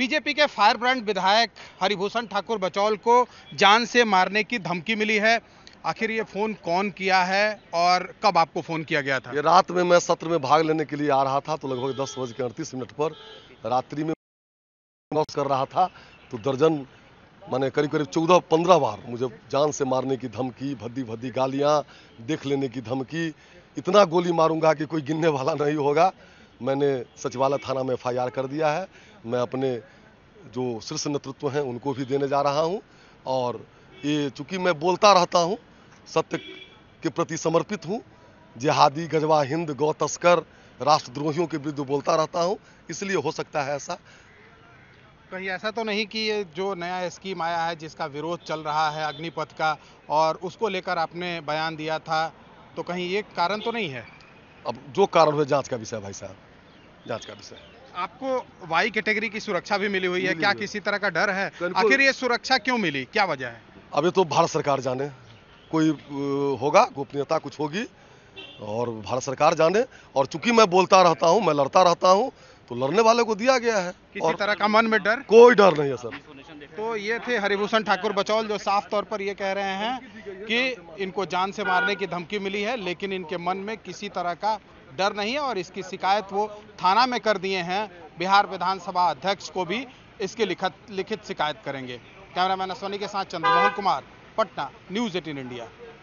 BJP के fire brand विधायक हरिभूषण ठाकुर बचौल को जान से मारने की धमकी मिली है आखिर ये फोन कौन किया है और कब आपको फोन किया गया था ये रात में मैं सत्र में भाग लेने के लिए आ रहा था तो लगभग दस बज के अड़तीस मिनट पर रात्रि में कर रहा था तो दर्जन मैंने करीब करीब चौदह पंद्रह बार मुझे जान से मारने की धमकी भद्दी भद्दी गालियाँ देख लेने की धमकी इतना गोली मारूंगा कि कोई गिनने वाला नहीं होगा मैंने सचिवालय थाना में एफ कर दिया है मैं अपने जो शीर्ष नेतृत्व हैं उनको भी देने जा रहा हूँ और ये चूँकि मैं बोलता रहता हूँ सत्य के प्रति समर्पित हूँ जिहादी गजवा हिंद गौ तस्कर राष्ट्रद्रोहियों के विरुद्ध बोलता रहता हूँ इसलिए हो सकता है ऐसा कहीं ऐसा तो नहीं कि ये जो नया स्कीम आया है जिसका विरोध चल रहा है अग्निपथ का और उसको लेकर आपने बयान दिया था तो कहीं ये कारण तो नहीं है अब जो कारण हुए जाँच का विषय भाई साहब जांच का से आपको वाई कैटेगरी की सुरक्षा भी मिली हुई है क्या किसी तरह का डर है आखिर ये सुरक्षा क्यों मिली क्या वजह है अब ये तो भारत सरकार जाने कोई होगा गोपनीयता कुछ होगी और भारत सरकार जाने और चूंकि मैं बोलता रहता हूँ मैं लड़ता रहता हूँ तो लड़ने वाले को दिया गया है किसी और तरह का मन में डर कोई डर नहीं है सर तो ये थे हरिभूषण ठाकुर बचौल जो साफ तौर पर ये कह रहे हैं कि इनको जान से मारने की धमकी मिली है लेकिन इनके मन में किसी तरह का डर नहीं है और इसकी शिकायत वो थाना में कर दिए हैं बिहार विधानसभा अध्यक्ष को भी इसकी लिखित लिखित शिकायत करेंगे कैमरामैन असोनी के साथ Chandramohan Kumar Patna news eighteen India